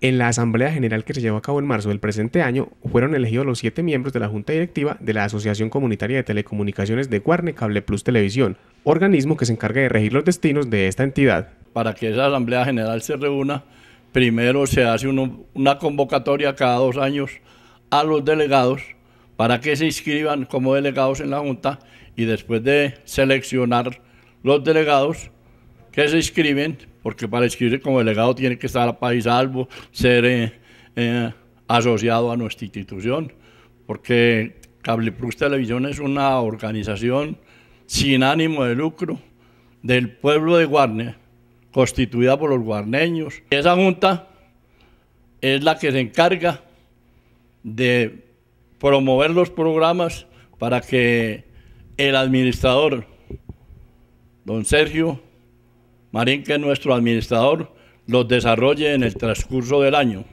En la Asamblea General que se llevó a cabo en marzo del presente año, fueron elegidos los siete miembros de la Junta Directiva de la Asociación Comunitaria de Telecomunicaciones de Guarne Cable Plus Televisión, organismo que se encarga de regir los destinos de esta entidad. Para que esa Asamblea General se reúna, primero se hace una convocatoria cada dos años a los delegados para que se inscriban como delegados en la Junta y después de seleccionar los delegados que se inscriben, porque para inscribirse como delegado tiene que estar a país salvo, ser eh, eh, asociado a nuestra institución, porque Cable Plus Televisión es una organización sin ánimo de lucro del pueblo de Guarne, constituida por los guarneños. Esa junta es la que se encarga de promover los programas para que el administrador, don Sergio, Marín, que nuestro administrador, los desarrolle en el transcurso del año.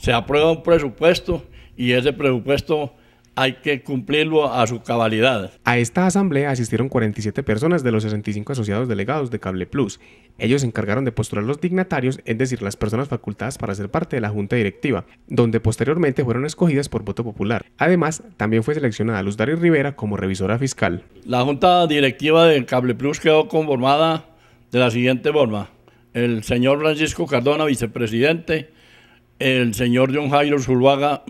Se aprueba un presupuesto y ese presupuesto hay que cumplirlo a su cabalidad. A esta asamblea asistieron 47 personas de los 65 asociados delegados de Cable Plus. Ellos se encargaron de postular los dignatarios, es decir, las personas facultadas para ser parte de la junta directiva, donde posteriormente fueron escogidas por voto popular. Además, también fue seleccionada Luz Darío Rivera como revisora fiscal. La junta directiva de Cable Plus quedó conformada de la siguiente forma. El señor Francisco Cardona, vicepresidente, el señor John Jairo Zuluaga,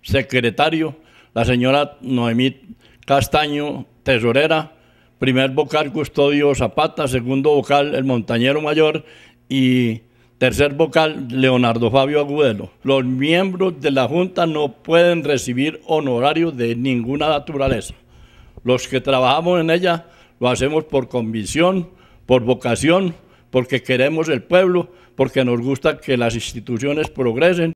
secretario, la señora Noemí Castaño, tesorera, primer vocal Custodio Zapata, segundo vocal el Montañero Mayor y tercer vocal Leonardo Fabio Agudelo. Los miembros de la Junta no pueden recibir honorarios de ninguna naturaleza. Los que trabajamos en ella lo hacemos por convicción, por vocación, porque queremos el pueblo, porque nos gusta que las instituciones progresen